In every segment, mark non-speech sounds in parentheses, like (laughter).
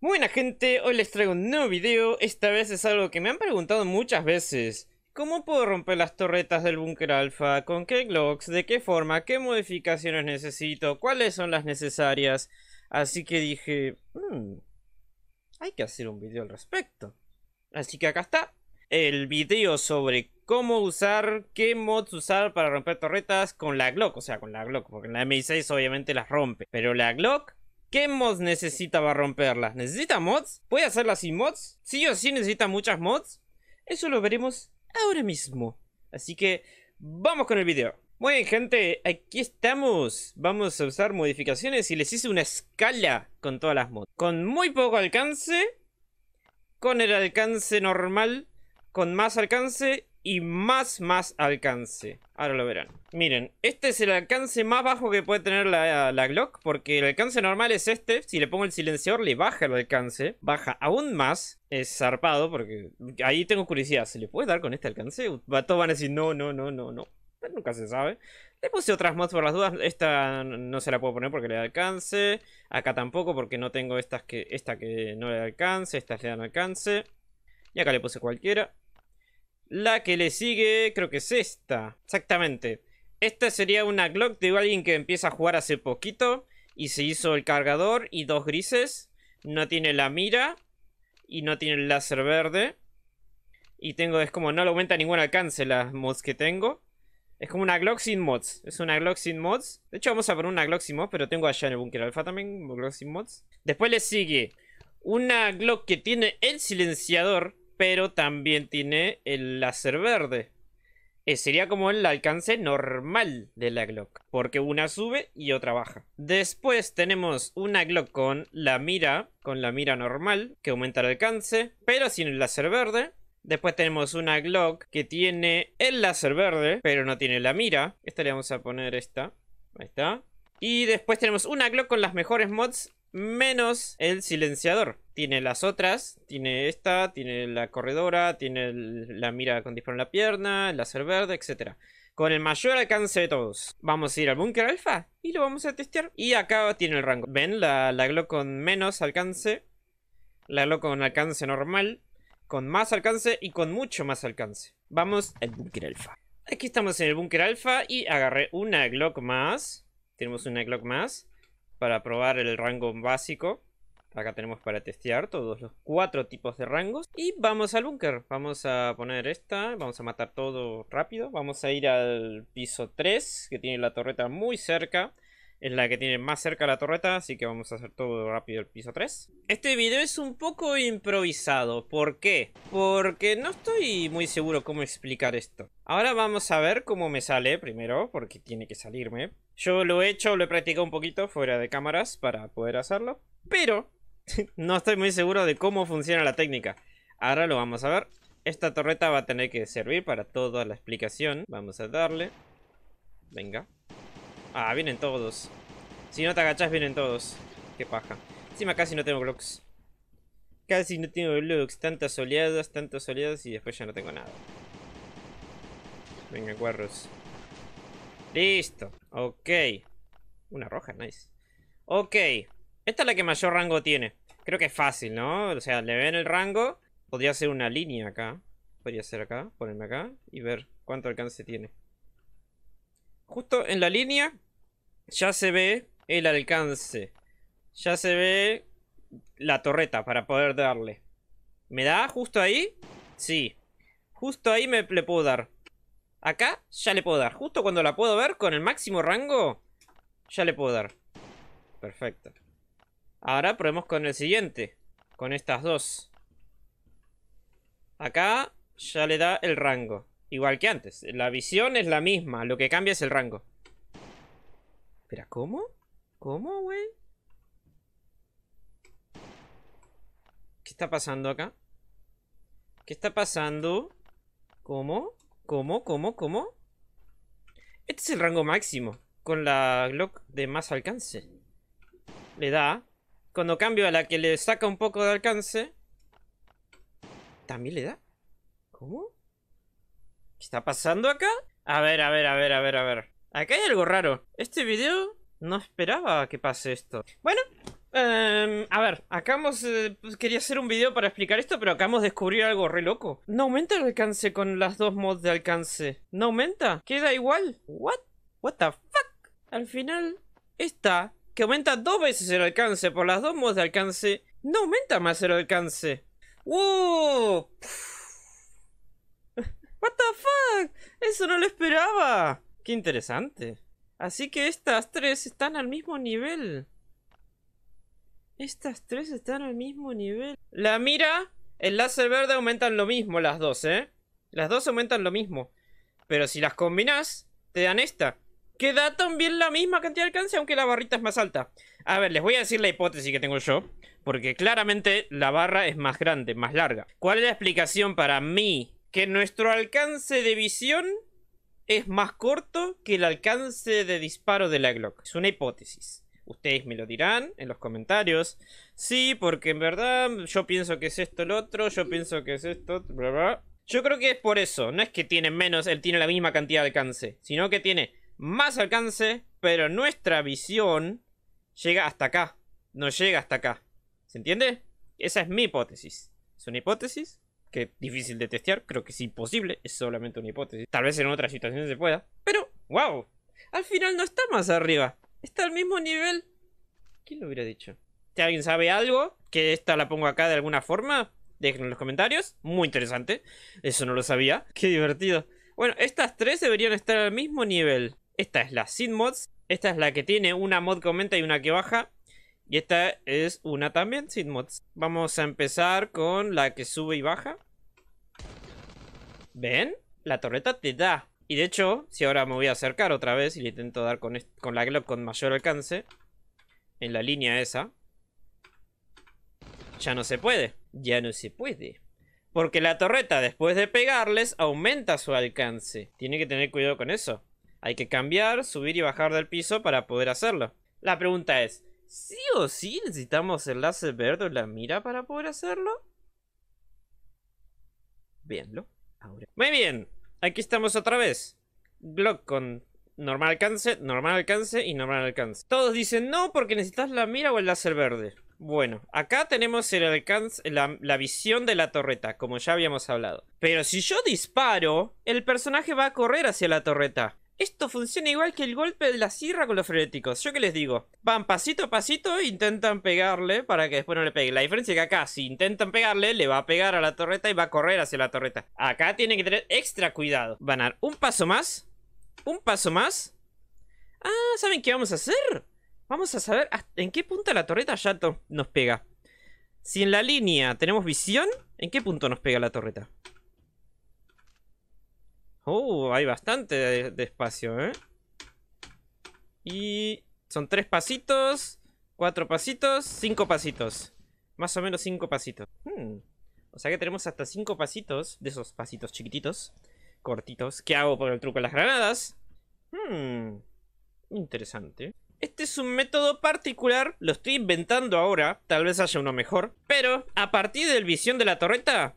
Buena gente, hoy les traigo un nuevo video, esta vez es algo que me han preguntado muchas veces. ¿Cómo puedo romper las torretas del búnker alfa? ¿Con qué glocks? ¿De qué forma? ¿Qué modificaciones necesito? ¿Cuáles son las necesarias? Así que dije, mm, hay que hacer un video al respecto. Así que acá está, el video sobre cómo usar, qué mods usar para romper torretas con la glock. O sea, con la glock, porque en la M6 obviamente las rompe, pero la glock ¿Qué mods necesita para romperla? ¿Necesita mods? ¿Puede hacerla sin mods? ¿Sí o sí necesita muchas mods? Eso lo veremos ahora mismo. Así que vamos con el video. Muy bien gente, aquí estamos. Vamos a usar modificaciones y les hice una escala con todas las mods. Con muy poco alcance, con el alcance normal, con más alcance y más, más alcance. Ahora lo verán. Miren, este es el alcance más bajo que puede tener la, Glock, porque el alcance normal es este. Si le pongo el silenciador, le baja el alcance. Baja aún más. Es zarpado, porque ahí tengo curiosidad. ¿Se le puede dar con este alcance? Todos van a decir, no, no, no, no, no. nunca se sabe. Le puse otras mods por las dudas. Esta no se la puedo poner porque le da alcance. Acá tampoco porque no tengo estas que, esta que no le da alcance. Estas le dan alcance. Y acá le puse cualquiera. La que le sigue creo que es esta. Exactamente. Esta sería una Glock de alguien que empieza a jugar hace poquito y se hizo el cargador y dos grises. No tiene la mira y no tiene el láser verde. Y tengo, es como, no le aumenta ningún alcance las mods que tengo. Es como una Glock sin mods. Es una Glock sin mods. De hecho, vamos a poner una Glock sin mods, pero tengo allá en el búnker alfa también Glock sin mods. Después le sigue una Glock que tiene el silenciador pero también tiene el láser verde. Eh, sería como el alcance normal de la Glock, porque una sube y otra baja. Después tenemos una Glock con la mira, con la mira normal, que aumenta el alcance, pero sin el láser verde. Después tenemos una Glock que tiene el láser verde, pero no tiene la mira. Esta le vamos a poner esta. Ahí está. Y después tenemos una Glock con las mejores mods menos el silenciador. Tiene las otras, tiene esta, tiene la corredora, tiene la mira con disparo en la pierna, el láser verde, etc. Con el mayor alcance de todos. Vamos a ir al búnker alfa y lo vamos a testear. Y acá tiene el rango. ¿Ven? la Glock con menos alcance. La Glock con alcance normal. Con más alcance y con mucho más alcance. Vamos al búnker alfa. Aquí estamos en el búnker alfa y agarré una Glock más. Tenemos una Glock más para probar el rango básico. Acá tenemos para testear todos los cuatro tipos de rangos. Y vamos al búnker. Vamos a poner esta. Vamos a matar todo rápido. Vamos a ir al piso 3, que tiene la torreta muy cerca es la que tiene más cerca la torreta, así que vamos a hacer todo rápido el piso 3. Este video es un poco improvisado, ¿por qué? Porque no estoy muy seguro cómo explicar esto. Ahora vamos a ver cómo me sale primero, porque tiene que salirme. Yo lo he hecho, lo he practicado un poquito fuera de cámaras para poder hacerlo, pero (laughs) no estoy muy seguro de cómo funciona la técnica. Ahora lo vamos a ver. Esta torreta va a tener que servir para toda la explicación. Vamos a darle. Venga. Ah, vienen todos. Si no te agachas, vienen todos. Qué paja. Encima casi no tengo blocks. Casi no tengo blocks. Tantas oleadas, tantas oleadas y después ya no tengo nada. Venga, cuarros Listo. Ok. Una roja, nice. Ok. Esta es la que mayor rango tiene. Creo que es fácil, ¿no? O sea, le ven el rango. Podría hacer una línea acá. Podría hacer acá, ponerme acá y ver cuánto alcance tiene. Justo en la línea ya se ve el alcance. Ya se ve la torreta para poder darle. ¿Me da justo ahí? Sí. Justo ahí me le puedo dar. Acá ya le puedo dar. Justo cuando la puedo ver con el máximo rango, ya le puedo dar. Perfecto. Ahora probemos con el siguiente. Con estas dos. Acá ya le da el rango. Igual que antes. La visión es la misma. Lo que cambia es el rango. Espera, ¿cómo? ¿Cómo, güey? ¿Qué está pasando acá? ¿Qué está pasando? ¿Cómo? ¿Cómo? ¿Cómo? ¿Cómo? Este es el rango máximo. Con la Glock de más alcance. Le da. Cuando cambio a la que le saca un poco de alcance. También le da. ¿Cómo? ¿Qué está pasando acá? A ver, a ver, a ver, a ver, a ver. Acá hay algo raro. Este video no esperaba que pase esto. Bueno, em, a ver, acabamos... hemos eh, pues, quería hacer un video para explicar esto, pero acabamos de descubrir algo re loco. No aumenta el alcance con las dos mods de alcance. No aumenta. Queda igual. What? What the fuck? Al final, esta, que aumenta dos veces el alcance por las dos mods de alcance, no aumenta más el alcance. ¡Wow! ¿What the fuck? Eso no lo esperaba. Qué interesante. Así que estas tres están al mismo nivel. Estas tres están al mismo nivel. La mira, el láser verde aumentan lo mismo las dos, ¿eh? Las dos aumentan lo mismo. Pero si las combinas, te dan esta. Que da también la misma cantidad de alcance, aunque la barrita es más alta. A ver, les voy a decir la hipótesis que tengo yo. Porque claramente la barra es más grande, más larga. ¿Cuál es la explicación para mí que nuestro alcance de visión es más corto que el alcance de disparo de la Glock. Es una hipótesis. Ustedes me lo dirán en los comentarios. Sí, porque en verdad yo pienso que es esto el otro, yo pienso que es esto, bla, bla. Yo creo que es por eso. No es que tiene menos, él tiene la misma cantidad de alcance, sino que tiene más alcance, pero nuestra visión llega hasta acá. No llega hasta acá. ¿Se entiende? Esa es mi hipótesis. Es una hipótesis, que difícil de testear, creo que es imposible, es solamente una hipótesis. Tal vez en otras situaciones se pueda, pero wow, al final no está más arriba, está al mismo nivel. ¿Quién lo hubiera dicho? Si alguien sabe algo, que esta la pongo acá de alguna forma, déjenlo en los comentarios, muy interesante, eso no lo sabía, (laughs) qué divertido. Bueno, estas tres deberían estar al mismo nivel. Esta es la sin mods, esta es la que tiene una mod que aumenta y una que baja, y esta es una también sin mods. Vamos a empezar con la que sube y baja. ¿Ven? La torreta te da. Y de hecho, si ahora me voy a acercar otra vez y le intento dar con, con la Glock con mayor alcance, en la línea esa, ya no se puede. Ya no se puede. Porque la torreta, después de pegarles, aumenta su alcance. Tiene que tener cuidado con eso. Hay que cambiar, subir y bajar del piso para poder hacerlo. La pregunta es, ¿Sí o sí necesitamos el láser verde o la mira para poder hacerlo? Veanlo ahora. Muy bien, aquí estamos otra vez. Glock con normal alcance, normal alcance y normal alcance. Todos dicen no porque necesitas la mira o el láser verde. Bueno, acá tenemos el alcance, la, visión de la torreta, como ya habíamos hablado. Pero si yo disparo, el personaje va a correr hacia la torreta. Esto funciona igual que el golpe de la sierra con los frenéticos. ¿Yo qué les digo? Van pasito a pasito e intentan pegarle para que después no le pegue. La diferencia es que acá, si intentan pegarle, le va a pegar a la torreta y va a correr hacia la torreta. Acá tienen que tener extra cuidado. Van a dar un paso más. Un paso más. Ah, ¿saben qué vamos a hacer? Vamos a saber en qué punto la torreta ya nos pega. Si en la línea tenemos visión, ¿en qué punto nos pega la torreta? Uh, hay bastante de, espacio, ¿eh? Y son tres pasitos, cuatro pasitos, cinco pasitos. Más o menos cinco pasitos. Hmm. O sea que tenemos hasta cinco pasitos, de esos pasitos chiquititos, cortitos. ¿Qué hago por el truco de las granadas? Hmm. Interesante. Este es un método particular, lo estoy inventando ahora, tal vez haya uno mejor. Pero, a partir del visión de la torreta,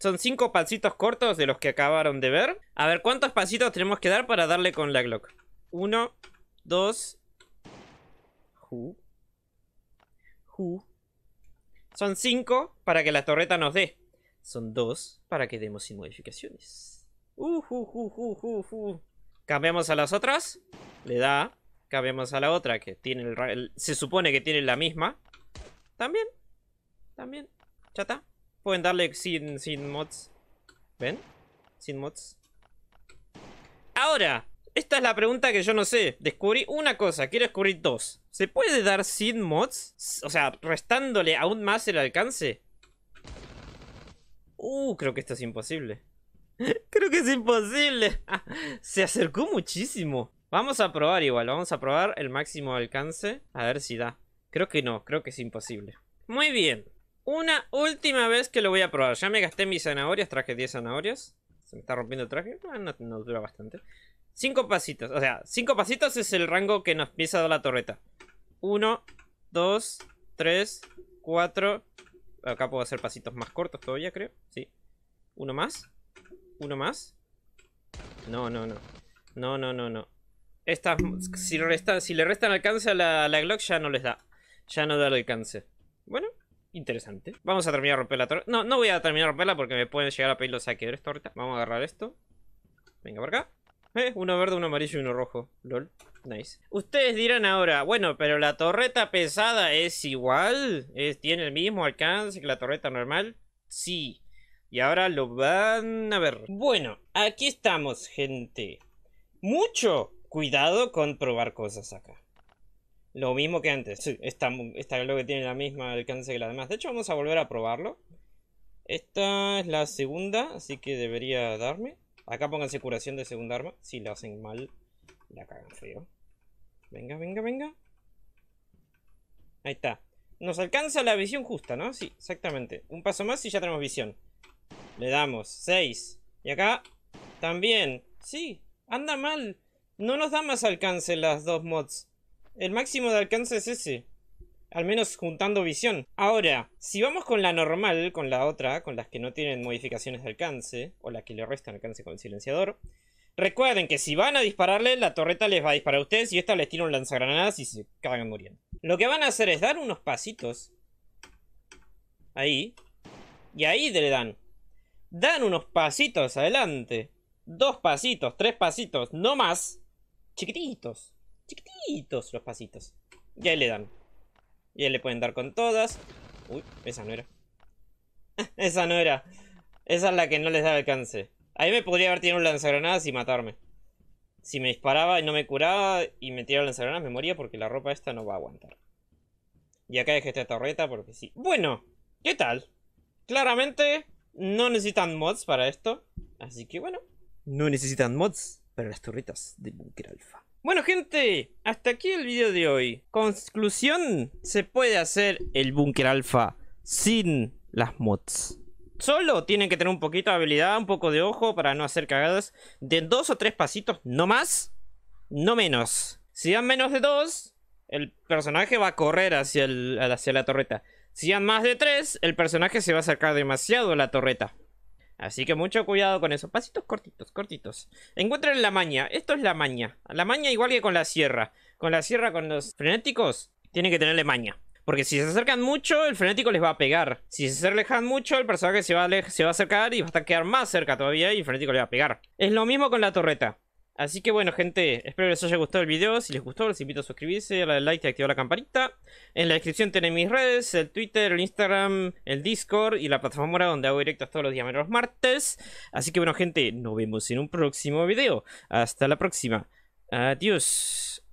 son cinco pasitos cortos de los que acabaron de ver. A ver, ¿cuántos pasitos tenemos que dar para darle con la Glock? Uno, dos... Ju. Ju. Son cinco para que la torreta nos dé. Son dos para que demos sin modificaciones. Uh, uh, uh, Cambiamos a las otras. Le da. Cambiamos a la otra que tiene el, Se supone que tiene la misma. También. También. chata. Pueden darle sin, sin mods. ¿Ven? Sin mods. Ahora, esta es la pregunta que yo no sé. Descubrí una cosa, quiero descubrir dos. ¿Se puede dar sin mods? O sea, restándole aún más el alcance. Uh, creo que esto es imposible. (laughs) creo que es imposible. (laughs) Se acercó muchísimo. Vamos a probar igual, vamos a probar el máximo alcance. A ver si da. Creo que no, creo que es imposible. Muy bien una última vez que lo voy a probar. Ya me gasté mis zanahorias, traje 10 zanahorias. Se me está rompiendo el traje, ah, no, dura bastante. 5 pasitos, o sea, 5 pasitos es el rango que nos empieza a dar la torreta. 1, 2, 3, 4. Acá puedo hacer pasitos más cortos todavía, creo. Sí. Uno más. Uno más. No, no, no. No, no, no, no. Estas, si, le restan alcance a la Glock, ya no les da. Ya no da el alcance interesante. Vamos a terminar de romper la torreta No, no voy a terminar de romperla porque me pueden llegar a pedir los saqueadores ahorita. Vamos a agarrar esto. Venga, por acá. Eh, uno verde, uno amarillo y uno rojo. LOL. Nice. Ustedes dirán ahora, bueno, pero la torreta pesada es igual. ¿Tiene el mismo alcance que la torreta normal? Sí. Y ahora lo van a ver. Bueno, aquí estamos, gente. Mucho cuidado con probar cosas acá. Lo mismo que antes. Sí, esta, está creo que tiene la misma alcance que la demás. De hecho, vamos a volver a probarlo. Esta es la segunda, así que debería darme. Acá pónganse curación de segunda arma. Si la hacen mal, la cagan frío Venga, venga, venga. Ahí está. Nos alcanza la visión justa, ¿no? Sí, exactamente. Un paso más y ya tenemos visión. Le damos 6. Y acá también. Sí, anda mal. No nos da más alcance las dos mods. El máximo de alcance es ese. Al menos juntando visión. Ahora, si vamos con la normal, con la otra, con las que no tienen modificaciones de alcance, o las que le restan alcance con el silenciador, recuerden que si van a dispararle, la torreta les va a disparar a ustedes y esta les tira un lanzagranadas y se cagan muriendo. Lo que van a hacer es dar unos pasitos. Ahí. Y ahí le dan. Dan unos pasitos adelante. Dos pasitos, tres pasitos, no más. Chiquititos. Chiquititos los pasitos. Y ahí le dan. Y ahí le pueden dar con todas. Uy, esa no era. (laughs) esa no era. Esa es la que no les da alcance. Ahí me podría haber tirado un lanzagranadas y matarme. Si me disparaba y no me curaba y me tiraba lanzagranadas, me moría porque la ropa esta no va a aguantar. Y acá dejé esta torreta porque sí. Bueno, ¿qué tal? Claramente no necesitan mods para esto. Así que bueno, no necesitan mods para las torretas de Bunker Alpha. Bueno gente, hasta aquí el video de hoy. Conclusión, se puede hacer el búnker alfa sin las mods. Solo tienen que tener un poquito de habilidad, un poco de ojo para no hacer cagadas de dos o tres pasitos, no más, no menos. Si dan menos de dos, el personaje va a correr hacia, el, hacia la torreta. Si dan más de tres, el personaje se va a acercar demasiado a la torreta. Así que mucho cuidado con eso. Pasitos cortitos, cortitos. Encuentren la maña. Esto es la maña. La maña igual que con la sierra. Con la sierra, con los frenéticos, tienen que tenerle maña. Porque si se acercan mucho, el frenético les va a pegar. Si se alejan mucho, el personaje se va, a acercar y va a quedar más cerca todavía y el frenético le va a pegar. Es lo mismo con la torreta. Así que bueno gente, espero que les haya gustado el video, si les gustó les invito a suscribirse, a darle like y activar la campanita. En la descripción tienen mis redes, el Twitter, el Instagram, el Discord y la plataforma donde hago directos todos los días menos los martes. Así que bueno gente, nos vemos en un próximo video. Hasta la próxima. Adiós.